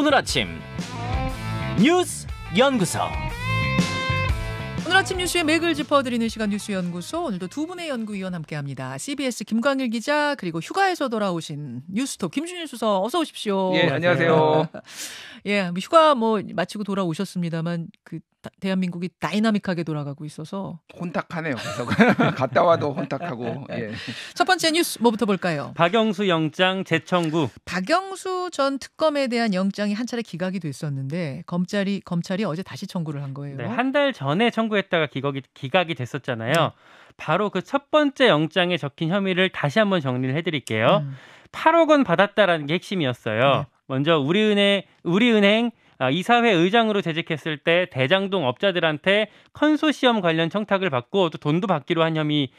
오늘 아침 뉴스 연구소. 아침 뉴스에 맥을 짚어드리는 시간 뉴스연구소 오늘도 두 분의 연구위원 함께합니다. CBS 김광일 기자 그리고 휴가에서 돌아오신 뉴스톱 김준일 수서 어서 오십시오. 예 안녕하세요. 예 뭐 휴가 뭐 마치고 돌아오셨습니다만 그 대한민국이 다이나믹하게 돌아가고 있어서 혼탁하네요. 갔다 와도 혼탁하고. 예. 첫 번째 뉴스 뭐부터 볼까요? 박영수 영장 재청구. 박영수 전 특검에 대한 영장이 한 차례 기각이 됐었는데 검찰이 검찰이 어제 다시 청구를 한 거예요. 네, 한 달 전에 청구했. 했다가 기각이, 기각이 됐었잖아요. 네. 바로 그 첫 번째 영장에 적힌 혐의를 다시 한번 정리를 해드릴게요. 음. 8억 원 받았다라는 게 핵심이었어요. 네. 먼저 우리은행 우리은행 아, 이사회 의장으로 재직했을 때 대장동 업자들한테 컨소시엄 관련 청탁을 받고 또 돈도 받기로 한 혐의.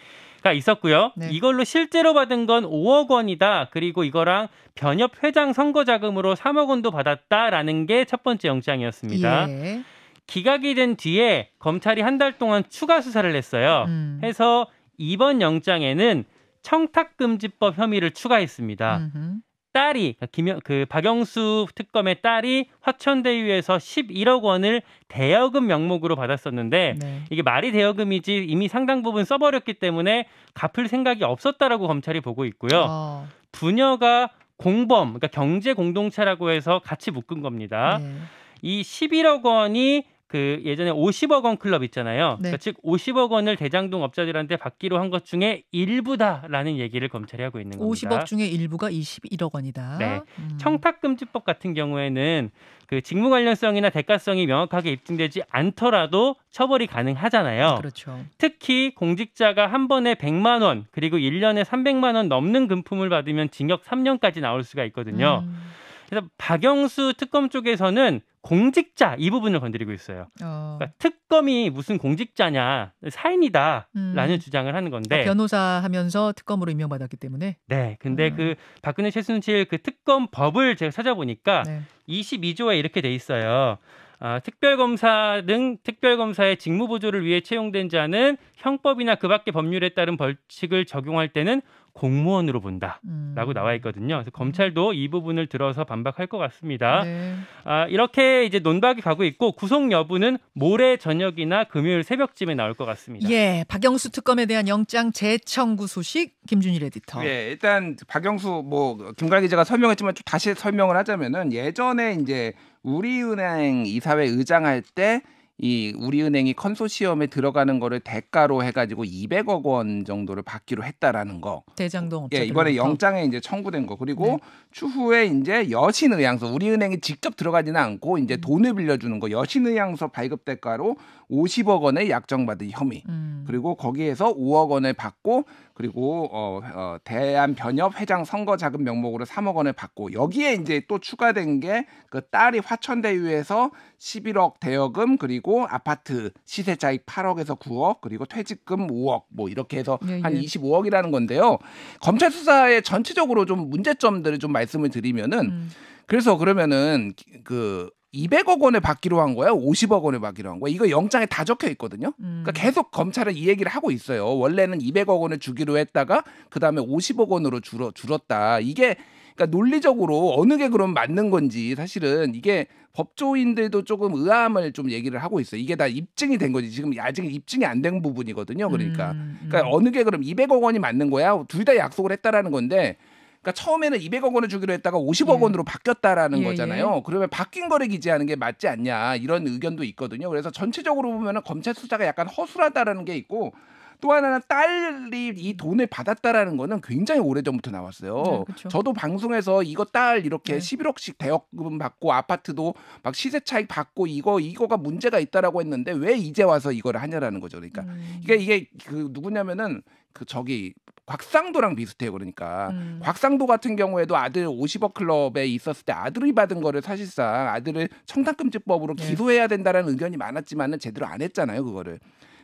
가 있었고요. 네. 이걸로 실제로 받은 건 5억 원이다. 그리고 이거랑 변협 회장 선거 자금으로 3억 원도 받았다라는 게 첫 번째 영장이었습니다. 예. 기각이 된 뒤에 검찰이 한 달 동안 추가 수사를 했어요. 음. 해서 이번 영장에는 청탁금지법 혐의를 추가했습니다. 음흠. 딸이 그러니까 김영 그 박영수 특검의 딸이 화천대유에서 11억 원을 대여금 명목으로 받았었는데 네. 이게 말이 대여금이지 이미 상당 부분 써버렸기 때문에 갚을 생각이 없었다라고 검찰이 보고 있고요. 어. 부녀가 공범 그러니까 경제 공동체라고 해서 같이 묶은 겁니다. 네. 이 11억 원이 그 예전에 50억 원 클럽 있잖아요. 네. 그러니까 즉 50억 원을 대장동 업자들한테 받기로 한 것 중에 일부다라는 얘기를 검찰이 하고 있는 겁니다. 50억 중에 일부가 21억 원이다. 네. 음. 청탁금지법 같은 경우에는 그 직무 관련성이나 대가성이 명확하게 입증되지 않더라도 처벌이 가능하잖아요. 아, 그렇죠. 특히 공직자가 한 번에 100만 원 그리고 1년에 300만 원 넘는 금품을 받으면 징역 3년까지 나올 수가 있거든요. 음. 그래서 박영수 특검 쪽에서는 공직자 이 부분을 건드리고 있어요. 어. 그러니까 특검이 무슨 공직자냐 사인이다라는 음. 주장을 하는 건데 아, 변호사 하면서 특검으로 임명받았기 때문에 네. 근데 음. 그 박근혜 최순실 그 특검 법을 제가 찾아보니까 네. 22조에 이렇게 돼 있어요. 아, 특별검사 등 특별검사의 직무보조를 위해 채용된 자는 형법이나 그 밖의 법률에 따른 벌칙을 적용할 때는 공무원으로 본다라고 음. 나와 있거든요. 그래서 음. 검찰도 이 부분을 들어서 반박할 것 같습니다. 네. 아, 이렇게 이제 논박이 가고 있고 구속 여부는 모레 저녁이나 금요일 새벽쯤에 나올 것 같습니다. 예, 박영수 특검에 대한 영장 재청구 소식 김준일 에디터. 예, 일단 박영수 뭐 김관 기자가 설명했지만 좀 다시 설명을 하자면은 예전에 이제 우리은행 이사회 의장할 때이 우리은행이 컨소시엄에 들어가는 거를 대가로 해가지고 200억 원 정도를 받기로 했다라는 거. 대장동 업체. 예, 이번에 영장에 이제 청구된 거. 그리고 네. 추후에 이제 여신의향서 우리은행이 직접 들어가지는 않고 이제 돈을 빌려주는 거 여신의향서 발급 대가로 50억 원의 약정받은 혐의 음. 그리고 거기에서 5억 원을 받고 그리고 어, 어 대한 변협 회장 선거 자금 명목으로 3억 원을 받고 여기에 이제 또 추가된 게 그 딸이 화천대유에서 11억 대여금 그리고 아파트 시세 차익 8억에서 9억 그리고 퇴직금 5억 뭐 이렇게 해서 예, 예. 한 25억이라는 건데요. 검찰 수사의 전체적으로 좀 문제점들을 좀 말씀을 드리면은 음. 그래서 그러면은 그 200억 원을 받기로 한 거야, 50억 원을 받기로 한 거야. 이거 영장에 다 적혀 있거든요. 그러니까 음. 그러니까 계속 검찰은 이 얘기를 하고 있어요. 원래는 200억 원을 주기로 했다가 그 다음에 50억 원으로 줄어 줄었다. 이게 그러니까 논리적으로 어느 게 그럼 맞는 건지 사실은 이게 법조인들도 조금 의아함을 좀 얘기를 하고 있어요. 이게 다 입증이 된 거지. 지금 아직 입증이 안 된 부분이거든요. 그러니까. 음, 음. 그러니까 어느 게 그럼 200억 원이 맞는 거야? 둘 다 약속을 했다라는 건데 그러니까 처음에는 200억 원을 주기로 했다가 50억 예. 원으로 바뀌었다라는 예, 거잖아요. 예. 그러면 바뀐 거를 기재하는 게 맞지 않냐 이런 의견도 있거든요. 그래서 전체적으로 보면 검찰 수사가 약간 허술하다라는 게 있고 또 하나는 딸이 이 돈을 받았다라는 거는 굉장히 오래전부터 나왔어요. 네, 저도 방송에서 이거 딸 이렇게 네. 11억씩 대여금 받고 아파트도 막 시세 차익 받고 이거 이거가 문제가 있다라고 했는데 왜 이제 와서 이걸 하냐라는 거죠. 그러니까 음. 이게 이게 그 누구냐면은 그 저기 곽상도랑 비슷해요. 그러니까 음. 곽상도 같은 경우에도 아들 50억 클럽에 있었을 때 아들이 받은 거를 사실상 아들을 청탁금지법으로 네. 기소해야 된다라는 의견이 많았지만은 제대로 안 했잖아요. 그거를.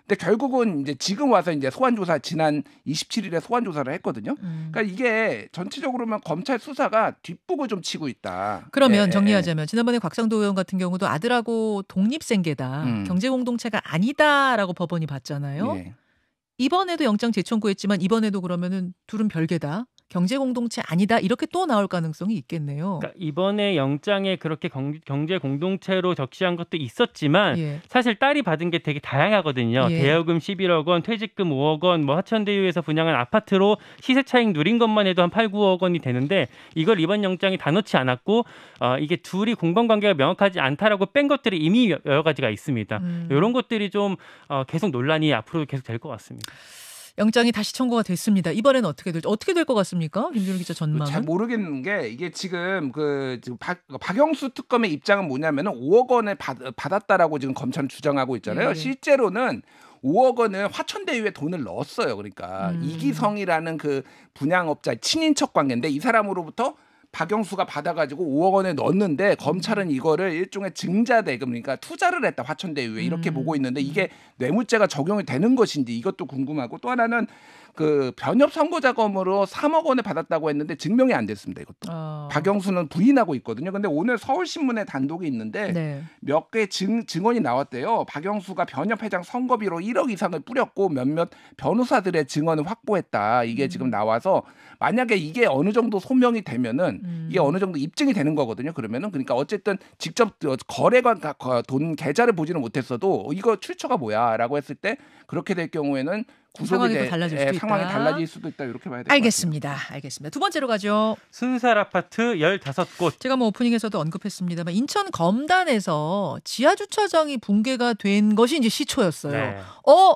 근데 결국은 이제 지금 와서 이제 소환 조사 지난 27일에 소환 조사를 했거든요. 음. 그러니까 이게 전체적으로만 검찰 수사가 뒷북을 좀 치고 있다. 그러면 예, 예, 예. 정리하자면 예. 지난번에 곽상도 의원 같은 경우도 아들하고 독립생계다, 음. 경제 공동체가 아니다라고 법원이 봤잖아요. 예. 이번에도 영장 재청구했지만 이번에도 그러면은 둘은 별개다. 경제 공동체 아니다 이렇게 또 나올 가능성이 있겠네요. 그러니까 이번에 영장에 그렇게 경, 제 공동체로 적시한 것도 있었지만 예. 사실 딸이 받은 게 되게 다양하거든요. 예. 대여금 11억 원, 퇴직금 5억 원, 뭐 하천대유에서 분양한 아파트로 시세 차익 누린 것만 해도 한 8, 9억 원이 되는데 이걸 이번 영장이 다 넣지 않았고 어, 이게 둘이 공범 관계가 명확하지 않다라고 뺀 것들이 이미 여러 가지가 있습니다. 음. 이런 것들이 좀 어, 계속 논란이 앞으로 계속 될 것 같습니다. 영장이 다시 청구가 됐습니다. 이번에는 어떻게 될 어떻게 될 것 같습니까? 김준호 기자 그 전망은 잘 모르겠는 게 이게 지금 그 지금 박, 그러니까 박영수 특검의 입장은 뭐냐면은 5억 원을 받, 받았다라고 지금 검찰은 주장하고 있잖아요. 네. 실제로는 5억 원을 화천대유에 돈을 넣었어요. 그러니까 음. 이기성이라는 그 분양업자 친인척 관계인데 이 사람으로부터 박영수가 받아가지고 5억 원에 넣었는데 검찰은 이거를 일종의 증자대금 그러니까 투자를 했다 화천대유에 이렇게 음. 보고 있는데 이게 뇌물죄가 적용이 되는 것인지 이것도 궁금하고 또 하나는 그 변협 선거 자금으로 3억 원을 받았다고 했는데 증명이 안 됐습니다. 이것도 어. 박영수는 부인하고 있거든요. 근데 오늘 서울신문에 단독이 있는데 네. 몇개 증언이 나왔대요. 박영수가 변협 회장 선거비로 1억 이상을 뿌렸고 몇몇 변호사들의 증언을 확보했다. 이게 음. 지금 나와서 만약에 이게 어느 정도 소명이 되면은 음. 이게 어느 정도 입증이 되는 거거든요. 그러면은 그러니까 어쨌든 직접 어, 거래관 돈 계좌를 보지는 못했어도 이거 출처가 뭐야라고 했을 때 그렇게 될 경우에는 상황이 되, 달라질 예, 수도 예, 있다. 상황이 달라질 수도 있다. 이렇게 봐야 될 것 같 알겠습니다. 알겠습니다. 두 번째로 가죠. 순살 아파트 15곳. 제가 뭐 오프닝에서도 언급했습니다만 인천 검단에서 지하 주차장이 붕괴가 된 것이 이제 시초였어요. 네. 어,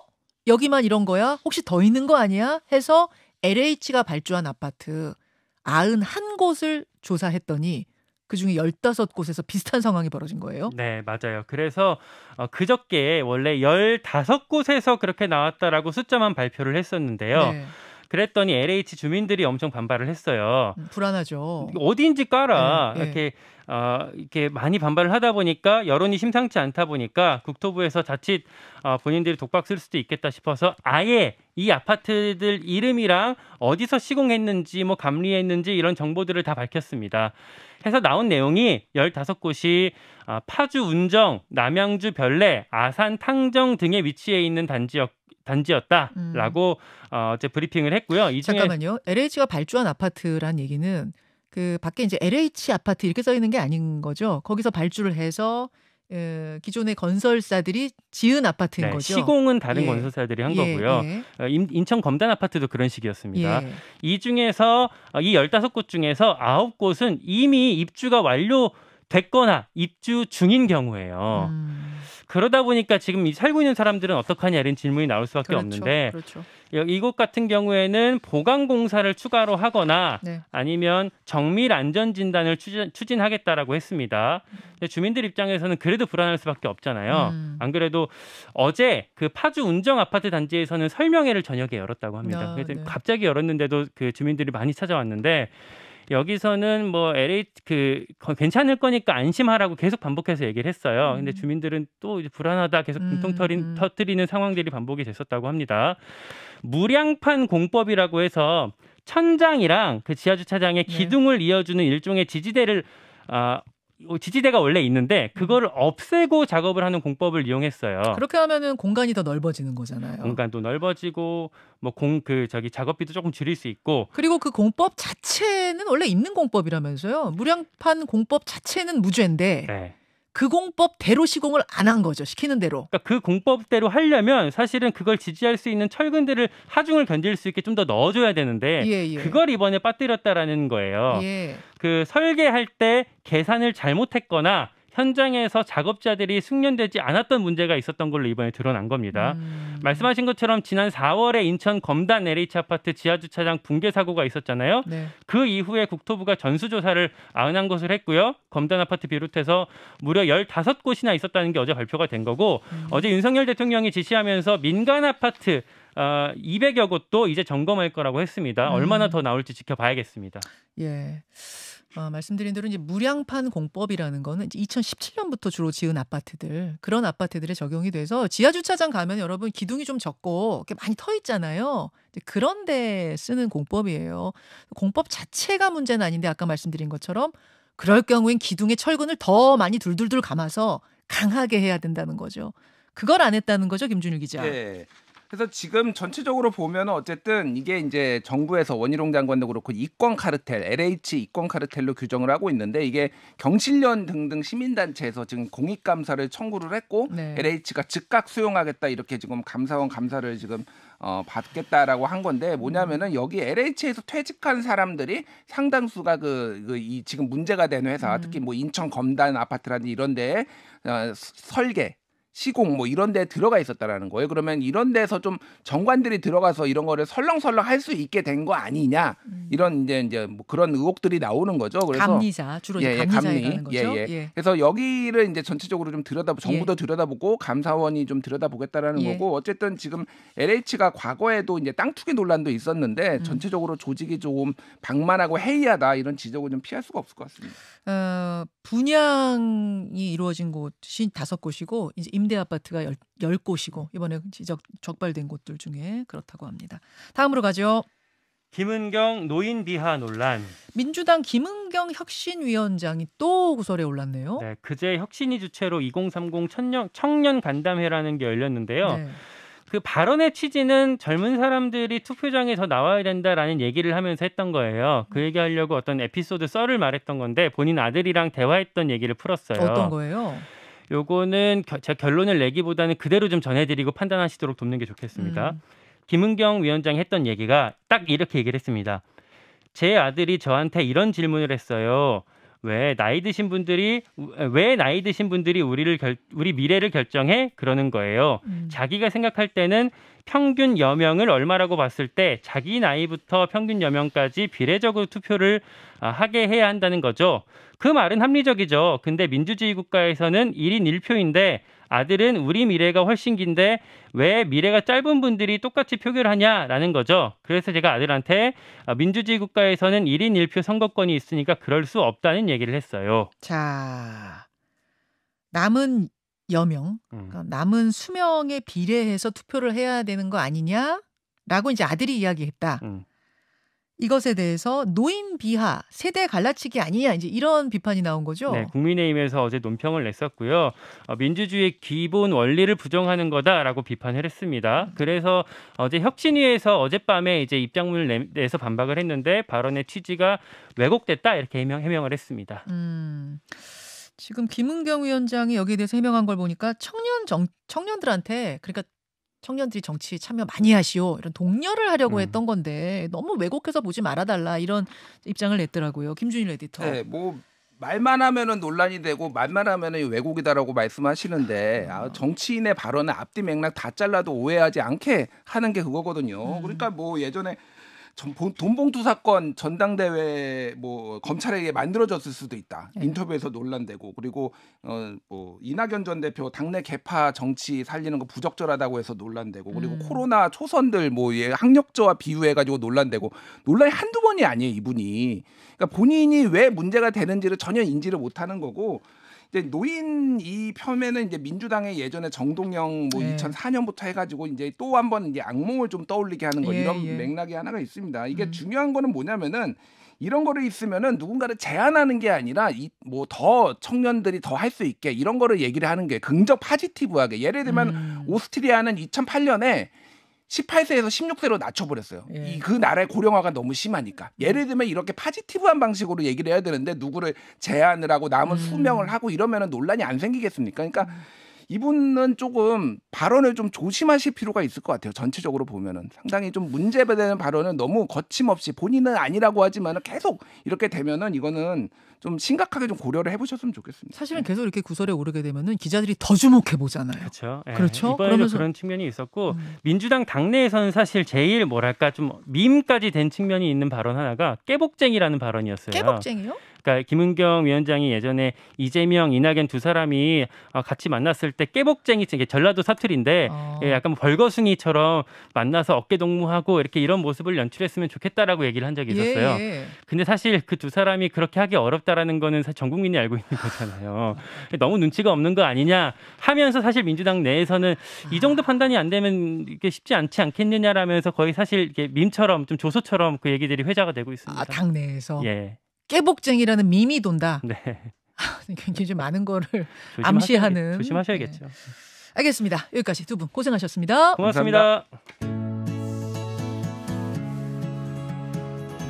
여기만 이런 거야? 혹시 더 있는 거 아니야? 해서 LH가 발주한 아파트 91곳을 조사했더니 그중에 15곳에서 비슷한 상황이 벌어진 거예요. 네, 맞아요. 그래서 어, 그저께 원래 15곳에서 그렇게 나왔다라고 숫자만 발표를 했었는데요. 네. 그랬더니 LH 주민들이 엄청 반발을 했어요. 음, 불안하죠. 어디인지 까라. 네, 네, 이렇게 네. 어, 이렇게 많이 반발을 하다 보니까 여론이 심상치 않다 보니까 국토부에서 자칫 어, 본인들이 독박 쓸 수도 있겠다 싶어서 아예 이 아파트들 이름이랑 어디서 시공했는지 뭐 감리했는지 이런 정보들을 다 밝혔습니다. 해서 나온 내용이 15곳이 어, 파주 운정, 남양주 별내, 아산 탕정 등에위치해 있는 단지였 단지였다라고 음. 어, 제 브리핑을 했고요. 이 중에 잠깐만요. LH가 발주한 아파트란 얘기는 그 밖에 이제 LH 아파트 이렇게 써 있는 게 아닌 거죠. 거기서 발주를 해서 에, 기존의 건설사들이 지은 아파트인 네, 거죠. 시공은 다른 예. 건설사들이 한 예, 거고요. 예. 인, 예. 어, 인천 검단 아파트도 그런 식이었습니다. 예. 이 중에서 어, 이1 5곳 중에서 9 곳은 이미 입주가 완료됐거나 입주 중인 경우예요. 음. 그러다 보니까 지금 이 살고 있는 사람들은 어떡하냐 이런 질문이 나올 수밖에 그렇죠. 없는데 그렇죠. 이곳 같은 경우에는 보강 공사를 추가로 하거나 네. 아니면 정밀 안전 진단을 추진, 추진하겠다라고 했습니다. 근 주민들 입장에서는 그래도 불안할 수밖에 없잖아요. 음. 안 그래도 어제 그 파주 운정 아파트 단지에서는 설명회를 저녁에 열었다고 합니다. 야, 네. 갑자기 열었는데도 그 주민들이 많이 찾아왔는데 여기서는 뭐 LA 그 괜찮을 거니까 안심하라고 계속 반복해서 얘기를 했어요. 음. 근데 주민들은 또 불안하다 계속 공통 음. 터트리는 상황들이 반복이 됐었다고 합니다. 무량판 공법이라고 해서 천장이랑 그 지하 주차장의 네. 기둥을 이어주는 일종의 지지대를 아, 지지대가 원래 있는데 음. 그거를 없애고 작업을 하는 공법을 이용했어요. 그렇게 하면은 공간이 더 넓어지는 거잖아요. 공간도 넓어지고 뭐 공 그 저기 작업비도 조금 줄일 수 있고 그리고 그 공법 자체는 원래 있는 공법이라면서요. 무량판 공법 자체는 무죄인데 네. 그 공법대로 시공을 안 한 거죠. 시키는 대로. 그러니까 그 공법대로 하려면 사실은 그걸 지지할 수 있는 철근들을 하중을 견딜 수 있게 좀 더 넣어줘야 되는데 예, 예. 그걸 이번에 빠뜨렸다라는 거예요. 예. 그 설계할 때 계산을 잘못했거나 현장에서 작업자들이 숙련되지 않았던 문제가 있었던 걸로 이번에 드러난 겁니다. 음. 말씀하신 것처럼 지난 4월에 인천 검단 LH 아파트 지하 주차장 붕괴 사고가 있었잖아요. 네. 그 이후에 국토부가 전수조사를 아흔한 곳을 했고요. 검단 아파트 비롯해서 무려 15곳이나 있었다는 게 어제 발표가 된 거고 음. 어제 윤석열 대통령이 지시하면서 민간 아파트 200여 어, 곳도 이제 점검할 거라고 했습니다. 음. 얼마나 더 나올지 지켜봐야겠습니다. 예. 어, 말씀드린 대로 이제 무량판 공법이라는 거는 2017년부터 주로 지은 아파트들 그런 아파트들에 적용이 돼서 지하 주차장 가면 여러분 기둥이 좀 적고 이렇게 많이 터 있잖아요. 그런데 쓰는 공법이에요. 공법 자체가 문제는 아닌데 아까 말씀드린 것처럼 그럴 경우엔 기둥의 철근을 더 많이 둘둘둘 감아서 강하게 해야 된다는 거죠. 그걸 안 했다는 거죠, 김준일 기자. 네. 그래서 지금 전체적으로 보면 어쨌든 이게 이제 정부에서 원희룡 장관도 그렇고 이권 카르텔, LH 이권 카르텔로 규정을 하고 있는데 이게 경실련 등등 시민단체에서 지금 공익감사를 청구를 했고 네. LH가 즉각 수용하겠다 이렇게 지금 감사원 감사를 지금 어, 받겠다라고 한 건데 뭐냐면은 여기 LH에서 퇴직한 사람들이 상당수가 그, 그이 지금 문제가 된 회사 음. 특히 뭐 인천 검단 아파트라든지 이런데 어, 설계 시공 뭐 이런 데 들어가 있었다라는 거예요. 그러면 이런 데서 좀 정관들이 들어가서 이런 거를 설렁설렁 할 수 있게 된 거 아니냐 이런 이제 이제 뭐 그런 의혹들이 나오는 거죠. 그래서 감리자 주로 예, 예, 감리자라 거죠. 예, 예. 예. 그래서 여기를 이제 전체적으로 좀 들여다 예. 정부도 들여다보고 감사원이 좀 들여다보겠다라는 예. 거고 어쨌든 지금 LH가 과거에도 이제 땅 투기 논란도 있었는데 음. 전체적으로 조직이 조금 방만하고 해이하다 이런 지적을 좀 피할 수가 없을 것 같습니다. 어, 분양이 이루어진 곳이 다섯 곳이고 이제 임대 아파트가 열, 열 곳이고 이번에 지적 적발된 곳들 중에 그렇다고 합니다. 다음으로 가죠. 김은경 노인 비하 논란. 민주당 김은경 혁신위원장이 또 구설에 올랐네요. 네, 그제 혁신이 주최로 2030 청년, 청년 간담회라는 게 열렸는데요. 네. 그 발언의 취지는 젊은 사람들이 투표장에 더 나와야 된다라는 얘기를 하면서 했던 거예요. 그 음. 얘기하려고 어떤 에피소드 썰을 말했던 건데 본인 아들이랑 대화했던 얘기를 풀었어요. 어떤 거예요? 요거는 결론을 내기보다는 그대로 좀 전해드리고 판단하시도록 돕는 게 좋겠습니다. 음. 김은경 위원장이 했던 얘기가 딱 이렇게 얘기를 했습니다. 제 아들이 저한테 이런 질문을 했어요. 왜 나이 드신 분들이 왜 나이 드신 분들이 우리를 결, 우리 미래를 결정해 그러는 거예요. 음. 자기가 생각할 때는 평균 여명을 얼마라고 봤을 때 자기 나이부터 평균 여명까지 비례적으로 투표를 아, 하게 해야 한다는 거죠. 그 말은 합리적이죠. 근데 민주주의 국가에서는 1인 1표인데 아들은 우리 미래가 훨씬 긴데 왜 미래가 짧은 분들이 똑같이 표결 하냐라는 거죠. 그래서 제가 아들한테 아, 민주주의 국가에서는 1인 1표 선거권이 있으니까 그럴 수 없다는 얘기를 했어요. 자, 남은 여명, 음. 그러니까 남은 수명에 비례해서 투표를 해야 되는 거 아니냐라고 이제 아들이 이야기했다. 음. 이것에 대해서 노인 비하, 세대 갈라치기 아니냐 이제 이런 비판이 나온 거죠. 네, 국민의힘에서 어제 논평을 냈었고요. 어, 민주주의 기본 원리를 부정하는 거다라고 비판을 했습니다. 그래서 어제 혁신위에서 어젯밤에 이제 입장문을 내, 서 반박을 했는데 발언의 취지가 왜곡됐다 이렇게 해명, 해명을 했습니다. 음. 지금 김은경 위원장이 여기에 대해서 해명한 걸 보니까 청년 정, 청년들한테 그러니까 청년들이 정치에 참여 많이 하시오 이런 독려를 하려고 음. 했던 건데 너무 왜곡해서 보지 말아달라 이런 입장을 냈더라고요 김준일 에디터. 네, 뭐 말만 하면은 논란이 되고 말만 하면은 왜곡이다라고 말씀하시는데 아, 아 정치인의 발언은 앞뒤 맥락 다 잘라도 오해하지 않게 하는 게 그거거든요. 음. 그러니까 뭐 예전에 돈봉투 사건 전당대회 뭐 검찰에게 만들어졌을 수도 있다. 네. 인터뷰에서 논란되고 그리고 어뭐 이낙연 전 대표 당내 개파 정치 살리는 거 부적절하다고 해서 논란되고 그리고 음. 코로나 초선들 뭐 예, 학력저와 비유해 가지고 논란되고 논란이 한두 번이 아니에요, 이분이. 그러니까 본인이 왜 문제가 되는지를 전혀 인지를 못 하는 거고 이제 노인 이 표면은 이제 민주당의 예전에 정동영 뭐 예. 2004년부터 해가지고 이제 또 한 번 이제 악몽을 좀 떠올리게 하는 거 예, 이런 예. 맥락이 하나가 있습니다. 이게 음. 중요한 거는 뭐냐면은 이런 거를 있으면은 누군가를 제한하는 게 아니라 뭐 더 청년들이 더 할 수 있게 이런 거를 얘기를 하는 게 긍정 파지티브하게 예를 들면 음. 오스트리아는 2008년에 18세에서 16세로 낮춰버렸어요. 예. 이그 나라의 고령화가 너무 심하니까. 음. 예를 들면 이렇게 파지티브한 방식으로 얘기를 해야 되는데 누구를 제한을 하고 남은 음. 수명을 하고 이러면 논란이 안 생기겠습니까? 그러니까 음. 이분은 조금 발언을 좀 조심하실 필요가 있을 것 같아요. 전체적으로 보면은 상당히 좀 문제되는 발언은 너무 거침없이 본인은 아니라고 하지만 계속 이렇게 되면은 이거는 좀 심각하게 좀 고려를 해보셨으면 좋겠습니다. 사실은 네. 계속 이렇게 구설에 오르게 되면은 기자들이 더 주목해 보잖아요. 그렇죠. 예. 그렇죠. 그러면서 그런 측면이 있었고 음. 민주당 당내에서는 사실 제일 뭐랄까 좀 밈까지 된 측면이 있는 발언 하나가 깨복쟁이라는 발언이었어요. 깨복쟁이요? 그러니까 김은경 위원장이 예전에 이재명, 이낙연 두 사람이 어, 같이 만났을 때 깨복쟁이, 이 전라도 사투리인데 어. 예, 약간 뭐 벌거숭이처럼 만나서 어깨 동무하고 이렇게 이런 모습을 연출했으면 좋겠다라고 얘기를 한 적이 예, 있었어요. 예, 예. 근데 사실 그 두 사람이 그렇게 하기 어렵다. 있다라는 거는 사실 전 국민이 알고 있는 거잖아요. 너무 눈치가 없는 거 아니냐 하면서 사실 민주당 내에서는 이 정도 판단이 안 되면 이게 쉽지 않지 않겠느냐라면서 거의 사실 이게 밈처럼 좀 조소처럼 그 얘기들이 회자가 되고 있습니다. 아, 당내에서 예. 깨복쟁이라는 밈이 돈다. 네. 아, 굉장히 좀 많은 거를 조심하셔야, 암시하는 조심하셔야겠죠. 네. 알겠습니다. 여기까지 두 분 고생하셨습니다 고맙습니다. 감사합니다.